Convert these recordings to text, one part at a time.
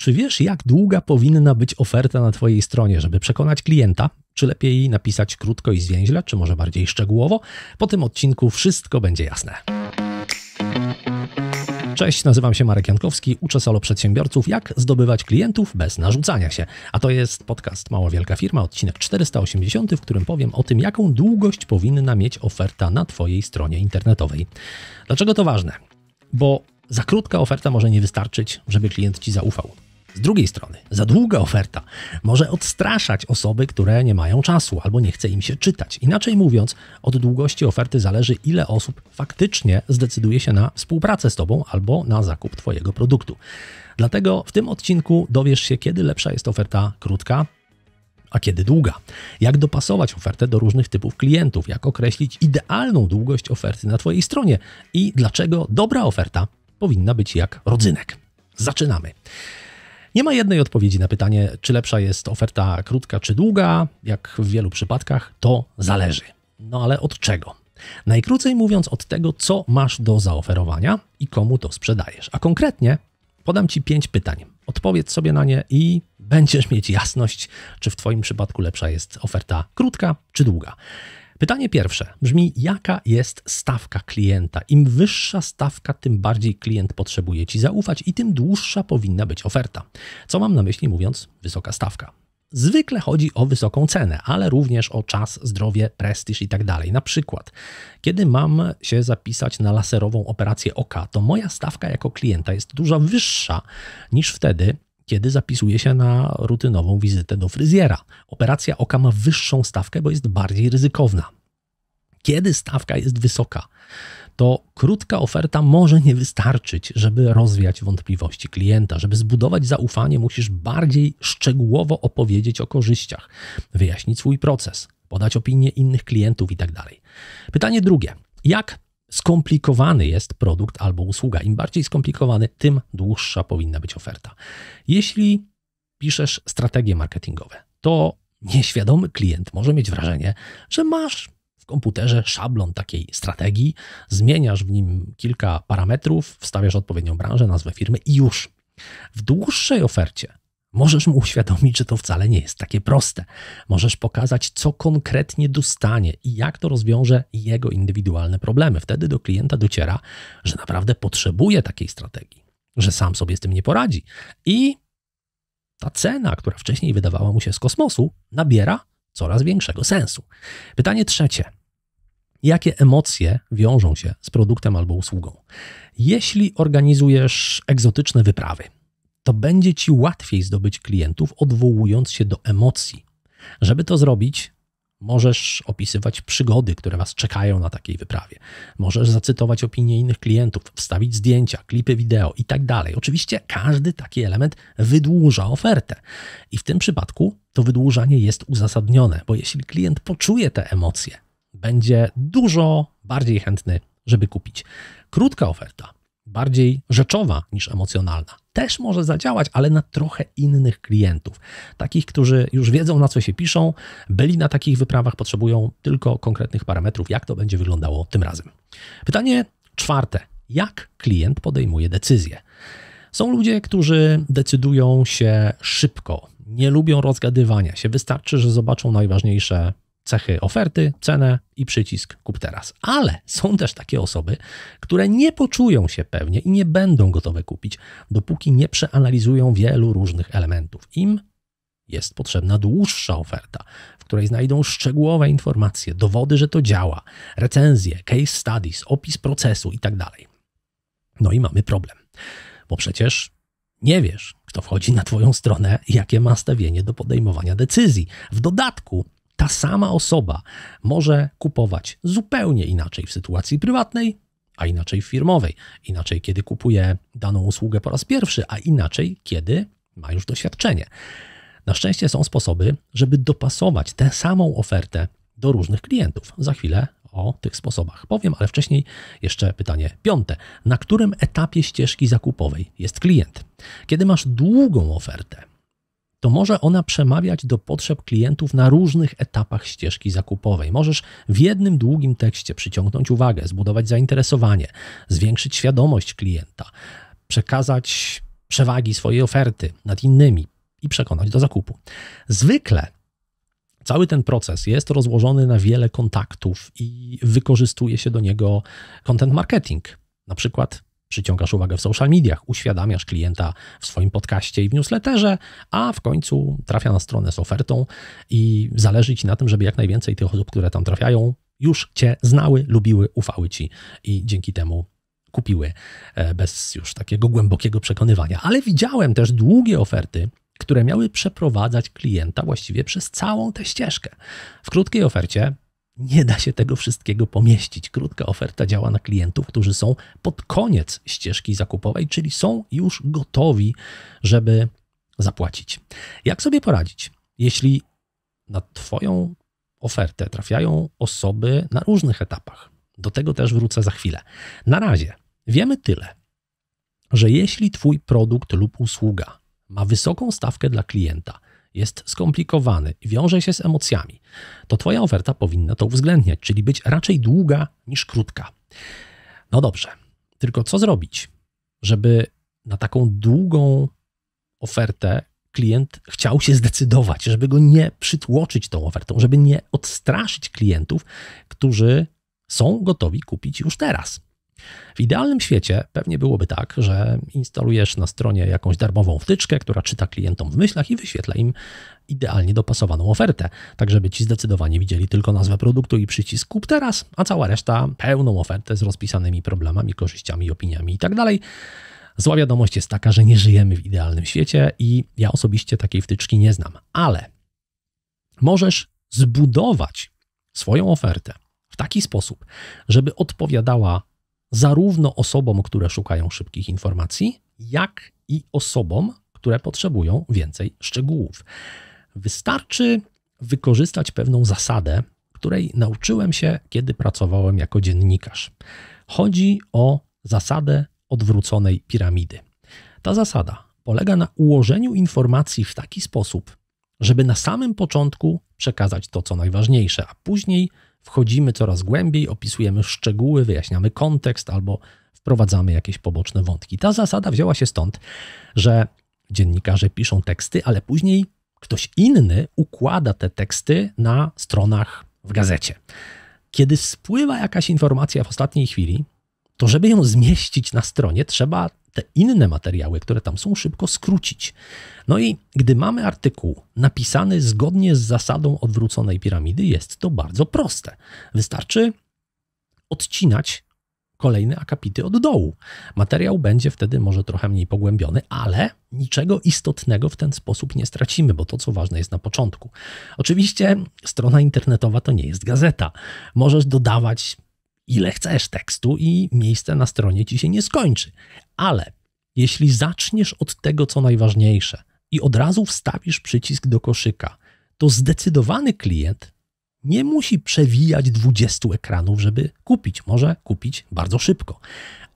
Czy wiesz, jak długa powinna być oferta na Twojej stronie, żeby przekonać klienta? Czy lepiej napisać krótko i zwięźle, czy może bardziej szczegółowo? Po tym odcinku wszystko będzie jasne. Cześć, nazywam się Marek Jankowski, uczę solo przedsiębiorców, jak zdobywać klientów bez narzucania się. A to jest podcast Mała Wielka Firma, odcinek 480, w którym powiem o tym, jaką długość powinna mieć oferta na Twojej stronie internetowej. Dlaczego to ważne? Bo za krótka oferta może nie wystarczyć, żeby klient Ci zaufał. Z drugiej strony, za długa oferta może odstraszać osoby, które nie mają czasu albo nie chce im się czytać. Inaczej mówiąc, od długości oferty zależy, ile osób faktycznie zdecyduje się na współpracę z Tobą albo na zakup Twojego produktu. Dlatego w tym odcinku dowiesz się, kiedy lepsza jest oferta krótka, a kiedy długa. Jak dopasować ofertę do różnych typów klientów, jak określić idealną długość oferty na Twojej stronie i dlaczego dobra oferta powinna być jak rodzynek. Zaczynamy. Nie ma jednej odpowiedzi na pytanie, czy lepsza jest oferta krótka czy długa. Jak w wielu przypadkach, to zależy. No ale od czego? Najkrócej mówiąc, od tego, co masz do zaoferowania i komu to sprzedajesz. A konkretnie podam Ci pięć pytań. Odpowiedz sobie na nie i będziesz mieć jasność, czy w Twoim przypadku lepsza jest oferta krótka czy długa. Pytanie pierwsze brzmi, jaka jest stawka klienta? Im wyższa stawka, tym bardziej klient potrzebuje Ci zaufać i tym dłuższa powinna być oferta. Co mam na myśli mówiąc wysoka stawka? Zwykle chodzi o wysoką cenę, ale również o czas, zdrowie, prestiż i tak dalej. Na przykład, kiedy mam się zapisać na laserową operację oka, to moja stawka jako klienta jest dużo wyższa niż wtedy, kiedy zapisuje się na rutynową wizytę do fryzjera. Operacja oka ma wyższą stawkę, bo jest bardziej ryzykowna. Kiedy stawka jest wysoka, to krótka oferta może nie wystarczyć, żeby rozwiać wątpliwości klienta. Żeby zbudować zaufanie, musisz bardziej szczegółowo opowiedzieć o korzyściach, wyjaśnić swój proces, podać opinie innych klientów itd. Tak Pytanie drugie. Jak skomplikowany jest produkt albo usługa. Im bardziej skomplikowany, tym dłuższa powinna być oferta. Jeśli piszesz strategie marketingowe, to nieświadomy klient może mieć wrażenie, że masz w komputerze szablon takiej strategii, zmieniasz w nim kilka parametrów, wstawiasz odpowiednią branżę, nazwę firmy i już. W dłuższej ofercie Możesz mu uświadomić, że to wcale nie jest takie proste. Możesz pokazać, co konkretnie dostanie i jak to rozwiąże jego indywidualne problemy. Wtedy do klienta dociera, że naprawdę potrzebuje takiej strategii, że sam sobie z tym nie poradzi. I ta cena, która wcześniej wydawała mu się z kosmosu, nabiera coraz większego sensu. Pytanie trzecie. Jakie emocje wiążą się z produktem albo usługą? Jeśli organizujesz egzotyczne wyprawy, to będzie ci łatwiej zdobyć klientów, odwołując się do emocji. Żeby to zrobić, możesz opisywać przygody, które was czekają na takiej wyprawie. Możesz zacytować opinie innych klientów, wstawić zdjęcia, klipy wideo i tak dalej. Oczywiście każdy taki element wydłuża ofertę. I w tym przypadku to wydłużanie jest uzasadnione, bo jeśli klient poczuje te emocje, będzie dużo bardziej chętny, żeby kupić. Krótka oferta, bardziej rzeczowa niż emocjonalna też może zadziałać, ale na trochę innych klientów. Takich, którzy już wiedzą, na co się piszą, byli na takich wyprawach, potrzebują tylko konkretnych parametrów, jak to będzie wyglądało tym razem. Pytanie czwarte. Jak klient podejmuje decyzję? Są ludzie, którzy decydują się szybko, nie lubią rozgadywania się. Wystarczy, że zobaczą najważniejsze cechy oferty, cenę i przycisk kup teraz. Ale są też takie osoby, które nie poczują się pewnie i nie będą gotowe kupić, dopóki nie przeanalizują wielu różnych elementów. Im jest potrzebna dłuższa oferta, w której znajdą szczegółowe informacje, dowody, że to działa, recenzje, case studies, opis procesu itd. Tak no i mamy problem, bo przecież nie wiesz, kto wchodzi na Twoją stronę i jakie ma stawienie do podejmowania decyzji. W dodatku ta sama osoba może kupować zupełnie inaczej w sytuacji prywatnej, a inaczej w firmowej, inaczej kiedy kupuje daną usługę po raz pierwszy, a inaczej kiedy ma już doświadczenie. Na szczęście są sposoby, żeby dopasować tę samą ofertę do różnych klientów. Za chwilę o tych sposobach powiem, ale wcześniej jeszcze pytanie piąte. Na którym etapie ścieżki zakupowej jest klient? Kiedy masz długą ofertę, to może ona przemawiać do potrzeb klientów na różnych etapach ścieżki zakupowej. Możesz w jednym długim tekście przyciągnąć uwagę, zbudować zainteresowanie, zwiększyć świadomość klienta, przekazać przewagi swojej oferty nad innymi i przekonać do zakupu. Zwykle Cały ten proces jest rozłożony na wiele kontaktów i wykorzystuje się do niego content marketing. Na przykład Przyciągasz uwagę w social mediach, uświadamiasz klienta w swoim podcaście i w newsletterze, a w końcu trafia na stronę z ofertą i zależy Ci na tym, żeby jak najwięcej tych osób, które tam trafiają, już Cię znały, lubiły, ufały Ci i dzięki temu kupiły e, bez już takiego głębokiego przekonywania. Ale widziałem też długie oferty, które miały przeprowadzać klienta właściwie przez całą tę ścieżkę. W krótkiej ofercie nie da się tego wszystkiego pomieścić. Krótka oferta działa na klientów, którzy są pod koniec ścieżki zakupowej, czyli są już gotowi, żeby zapłacić. Jak sobie poradzić, jeśli na Twoją ofertę trafiają osoby na różnych etapach? Do tego też wrócę za chwilę. Na razie wiemy tyle, że jeśli Twój produkt lub usługa ma wysoką stawkę dla klienta, jest skomplikowany i wiąże się z emocjami, to Twoja oferta powinna to uwzględniać, czyli być raczej długa niż krótka. No dobrze, tylko co zrobić, żeby na taką długą ofertę klient chciał się zdecydować, żeby go nie przytłoczyć tą ofertą, żeby nie odstraszyć klientów, którzy są gotowi kupić już teraz. W idealnym świecie pewnie byłoby tak, że instalujesz na stronie jakąś darmową wtyczkę, która czyta klientom w myślach i wyświetla im idealnie dopasowaną ofertę, tak żeby ci zdecydowanie widzieli tylko nazwę produktu i przycisk kup teraz, a cała reszta pełną ofertę z rozpisanymi problemami, korzyściami, opiniami itd. Tak Zła wiadomość jest taka, że nie żyjemy w idealnym świecie i ja osobiście takiej wtyczki nie znam, ale możesz zbudować swoją ofertę w taki sposób, żeby odpowiadała zarówno osobom, które szukają szybkich informacji, jak i osobom, które potrzebują więcej szczegółów. Wystarczy wykorzystać pewną zasadę, której nauczyłem się, kiedy pracowałem jako dziennikarz. Chodzi o zasadę odwróconej piramidy. Ta zasada polega na ułożeniu informacji w taki sposób, żeby na samym początku przekazać to, co najważniejsze, a później wchodzimy coraz głębiej, opisujemy szczegóły, wyjaśniamy kontekst albo wprowadzamy jakieś poboczne wątki. Ta zasada wzięła się stąd, że dziennikarze piszą teksty, ale później ktoś inny układa te teksty na stronach w gazecie. Kiedy spływa jakaś informacja w ostatniej chwili, to żeby ją zmieścić na stronie, trzeba te inne materiały, które tam są, szybko skrócić. No i gdy mamy artykuł napisany zgodnie z zasadą odwróconej piramidy, jest to bardzo proste. Wystarczy odcinać kolejne akapity od dołu. Materiał będzie wtedy może trochę mniej pogłębiony, ale niczego istotnego w ten sposób nie stracimy, bo to co ważne jest na początku. Oczywiście strona internetowa to nie jest gazeta. Możesz dodawać ile chcesz tekstu i miejsce na stronie ci się nie skończy. Ale jeśli zaczniesz od tego, co najważniejsze i od razu wstawisz przycisk do koszyka, to zdecydowany klient nie musi przewijać 20 ekranów, żeby kupić. Może kupić bardzo szybko.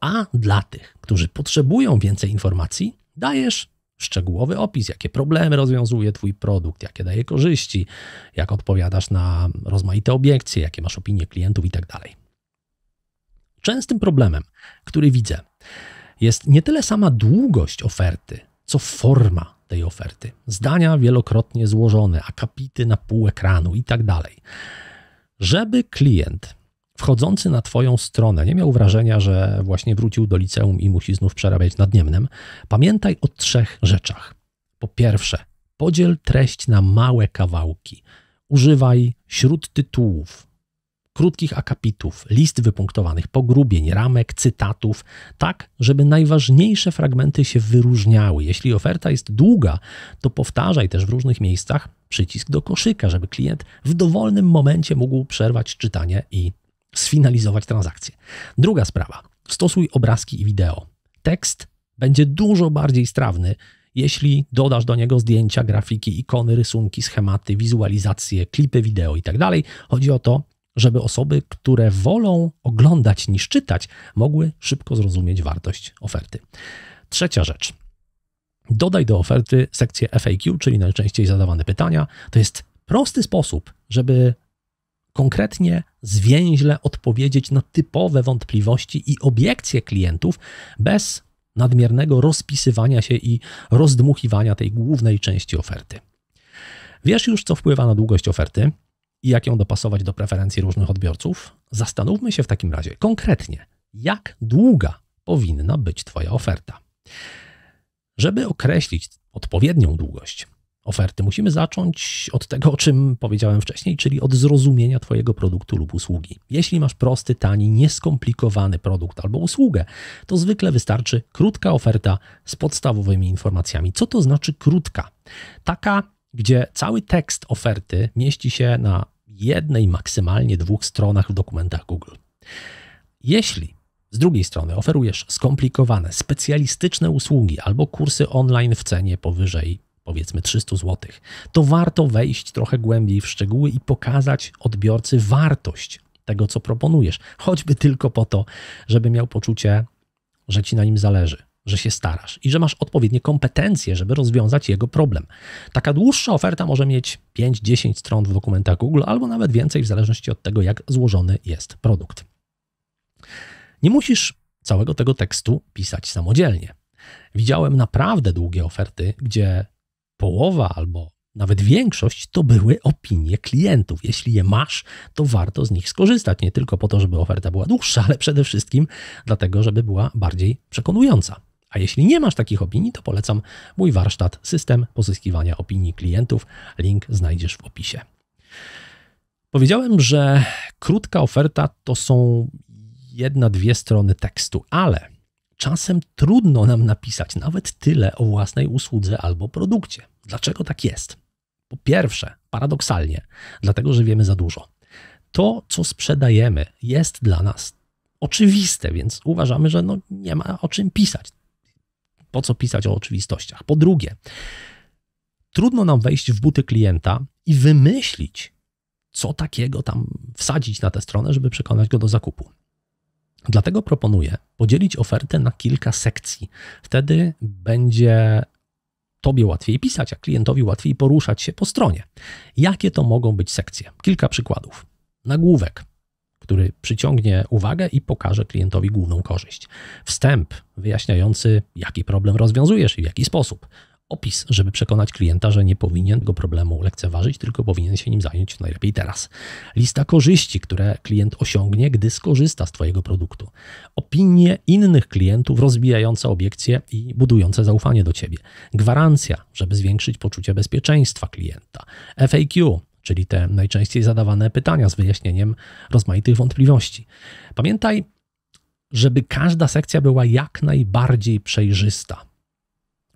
A dla tych, którzy potrzebują więcej informacji, dajesz szczegółowy opis, jakie problemy rozwiązuje Twój produkt, jakie daje korzyści, jak odpowiadasz na rozmaite obiekcje, jakie masz opinie klientów itd. Tak Częstym problemem, który widzę, jest nie tyle sama długość oferty, co forma tej oferty. Zdania wielokrotnie złożone, akapity na pół ekranu i tak dalej. Żeby klient wchodzący na Twoją stronę nie miał wrażenia, że właśnie wrócił do liceum i musi znów przerabiać nad Niemnem, pamiętaj o trzech rzeczach. Po pierwsze, podziel treść na małe kawałki. Używaj śródtytułów, krótkich akapitów, list wypunktowanych pogrubień, ramek, cytatów, tak żeby najważniejsze fragmenty się wyróżniały. Jeśli oferta jest długa, to powtarzaj też w różnych miejscach przycisk do koszyka, żeby klient w dowolnym momencie mógł przerwać czytanie i sfinalizować transakcję. Druga sprawa. Stosuj obrazki i wideo. Tekst będzie dużo bardziej strawny, jeśli dodasz do niego zdjęcia, grafiki, ikony, rysunki, schematy, wizualizacje, klipy wideo itd. Tak Chodzi o to, żeby osoby, które wolą oglądać niż czytać, mogły szybko zrozumieć wartość oferty. Trzecia rzecz. Dodaj do oferty sekcję FAQ, czyli najczęściej zadawane pytania. To jest prosty sposób, żeby konkretnie, zwięźle odpowiedzieć na typowe wątpliwości i obiekcje klientów bez nadmiernego rozpisywania się i rozdmuchiwania tej głównej części oferty. Wiesz już, co wpływa na długość oferty, i jak ją dopasować do preferencji różnych odbiorców? Zastanówmy się w takim razie konkretnie, jak długa powinna być Twoja oferta. Żeby określić odpowiednią długość oferty, musimy zacząć od tego, o czym powiedziałem wcześniej, czyli od zrozumienia Twojego produktu lub usługi. Jeśli masz prosty, tani, nieskomplikowany produkt albo usługę, to zwykle wystarczy krótka oferta z podstawowymi informacjami. Co to znaczy krótka? Taka, gdzie cały tekst oferty mieści się na jednej, maksymalnie dwóch stronach w dokumentach Google. Jeśli z drugiej strony oferujesz skomplikowane, specjalistyczne usługi albo kursy online w cenie powyżej powiedzmy 300 zł, to warto wejść trochę głębiej w szczegóły i pokazać odbiorcy wartość tego, co proponujesz, choćby tylko po to, żeby miał poczucie, że ci na nim zależy że się starasz i że masz odpowiednie kompetencje, żeby rozwiązać jego problem. Taka dłuższa oferta może mieć 5-10 stron w dokumentach Google albo nawet więcej, w zależności od tego, jak złożony jest produkt. Nie musisz całego tego tekstu pisać samodzielnie. Widziałem naprawdę długie oferty, gdzie połowa albo nawet większość to były opinie klientów. Jeśli je masz, to warto z nich skorzystać, nie tylko po to, żeby oferta była dłuższa, ale przede wszystkim dlatego, żeby była bardziej przekonująca. A jeśli nie masz takich opinii, to polecam mój warsztat System Pozyskiwania Opinii Klientów. Link znajdziesz w opisie. Powiedziałem, że krótka oferta to są jedna, dwie strony tekstu, ale czasem trudno nam napisać nawet tyle o własnej usłudze albo produkcie. Dlaczego tak jest? Po pierwsze, paradoksalnie, dlatego że wiemy za dużo. To, co sprzedajemy, jest dla nas oczywiste, więc uważamy, że no nie ma o czym pisać. Po co pisać o oczywistościach? Po drugie, trudno nam wejść w buty klienta i wymyślić, co takiego tam wsadzić na tę stronę, żeby przekonać go do zakupu. Dlatego proponuję podzielić ofertę na kilka sekcji. Wtedy będzie tobie łatwiej pisać, a klientowi łatwiej poruszać się po stronie. Jakie to mogą być sekcje? Kilka przykładów. Nagłówek który przyciągnie uwagę i pokaże klientowi główną korzyść. Wstęp wyjaśniający, jaki problem rozwiązujesz i w jaki sposób. Opis, żeby przekonać klienta, że nie powinien go problemu lekceważyć, tylko powinien się nim zająć najlepiej teraz. Lista korzyści, które klient osiągnie, gdy skorzysta z Twojego produktu. Opinie innych klientów rozbijające obiekcje i budujące zaufanie do Ciebie. Gwarancja, żeby zwiększyć poczucie bezpieczeństwa klienta. FAQ, czyli te najczęściej zadawane pytania z wyjaśnieniem rozmaitych wątpliwości. Pamiętaj, żeby każda sekcja była jak najbardziej przejrzysta.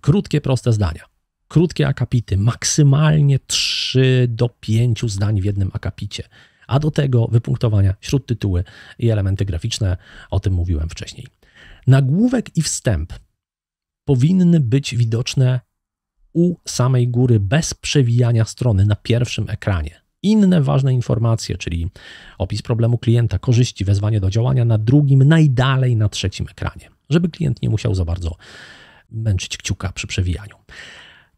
Krótkie, proste zdania, krótkie akapity, maksymalnie 3 do 5 zdań w jednym akapicie. A do tego wypunktowania, śródtytuły i elementy graficzne, o tym mówiłem wcześniej. Nagłówek i wstęp powinny być widoczne u samej góry bez przewijania strony na pierwszym ekranie. Inne ważne informacje, czyli opis problemu klienta, korzyści, wezwanie do działania na drugim, najdalej na trzecim ekranie, żeby klient nie musiał za bardzo męczyć kciuka przy przewijaniu.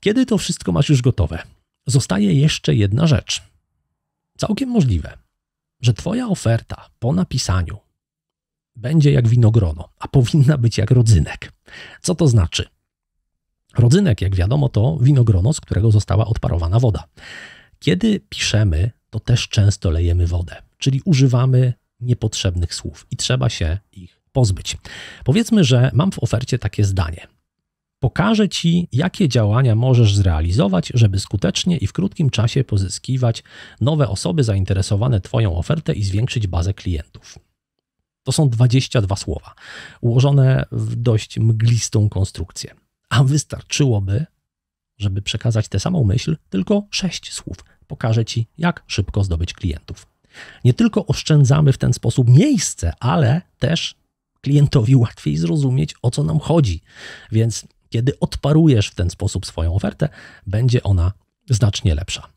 Kiedy to wszystko masz już gotowe, zostaje jeszcze jedna rzecz. Całkiem możliwe, że Twoja oferta po napisaniu będzie jak winogrono, a powinna być jak rodzynek. Co to znaczy? Rodzynek, jak wiadomo, to winogrono, z którego została odparowana woda. Kiedy piszemy, to też często lejemy wodę, czyli używamy niepotrzebnych słów i trzeba się ich pozbyć. Powiedzmy, że mam w ofercie takie zdanie. Pokażę Ci, jakie działania możesz zrealizować, żeby skutecznie i w krótkim czasie pozyskiwać nowe osoby zainteresowane Twoją ofertę i zwiększyć bazę klientów. To są 22 słowa, ułożone w dość mglistą konstrukcję. A wystarczyłoby, żeby przekazać tę samą myśl, tylko sześć słów. Pokażę Ci, jak szybko zdobyć klientów. Nie tylko oszczędzamy w ten sposób miejsce, ale też klientowi łatwiej zrozumieć, o co nam chodzi. Więc kiedy odparujesz w ten sposób swoją ofertę, będzie ona znacznie lepsza.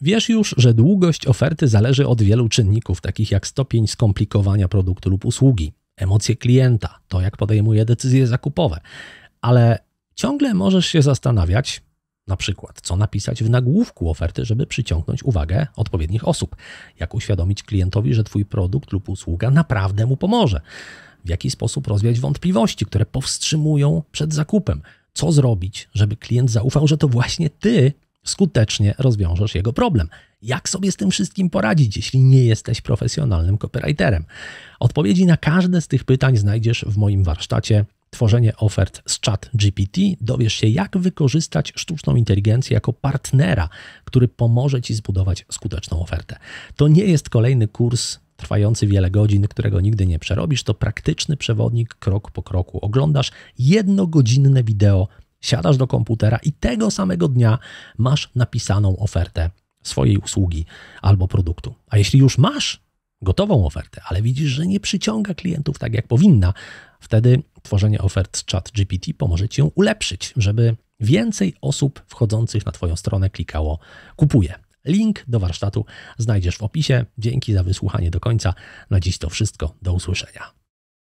Wiesz już, że długość oferty zależy od wielu czynników, takich jak stopień skomplikowania produktu lub usługi, emocje klienta, to jak podejmuje decyzje zakupowe, ale ciągle możesz się zastanawiać, na przykład, co napisać w nagłówku oferty, żeby przyciągnąć uwagę odpowiednich osób, jak uświadomić klientowi, że Twój produkt lub usługa naprawdę mu pomoże, w jaki sposób rozwiać wątpliwości, które powstrzymują przed zakupem, co zrobić, żeby klient zaufał, że to właśnie Ty skutecznie rozwiążesz jego problem. Jak sobie z tym wszystkim poradzić, jeśli nie jesteś profesjonalnym copywriterem? Odpowiedzi na każde z tych pytań znajdziesz w moim warsztacie tworzenie ofert z chat GPT, dowiesz się, jak wykorzystać sztuczną inteligencję jako partnera, który pomoże Ci zbudować skuteczną ofertę. To nie jest kolejny kurs trwający wiele godzin, którego nigdy nie przerobisz, to praktyczny przewodnik krok po kroku. Oglądasz jednogodzinne wideo, siadasz do komputera i tego samego dnia masz napisaną ofertę swojej usługi albo produktu. A jeśli już masz gotową ofertę, ale widzisz, że nie przyciąga klientów tak jak powinna, Wtedy tworzenie ofert z chat GPT pomoże Ci ją ulepszyć, żeby więcej osób wchodzących na Twoją stronę klikało kupuje. Link do warsztatu znajdziesz w opisie. Dzięki za wysłuchanie do końca. Na dziś to wszystko. Do usłyszenia.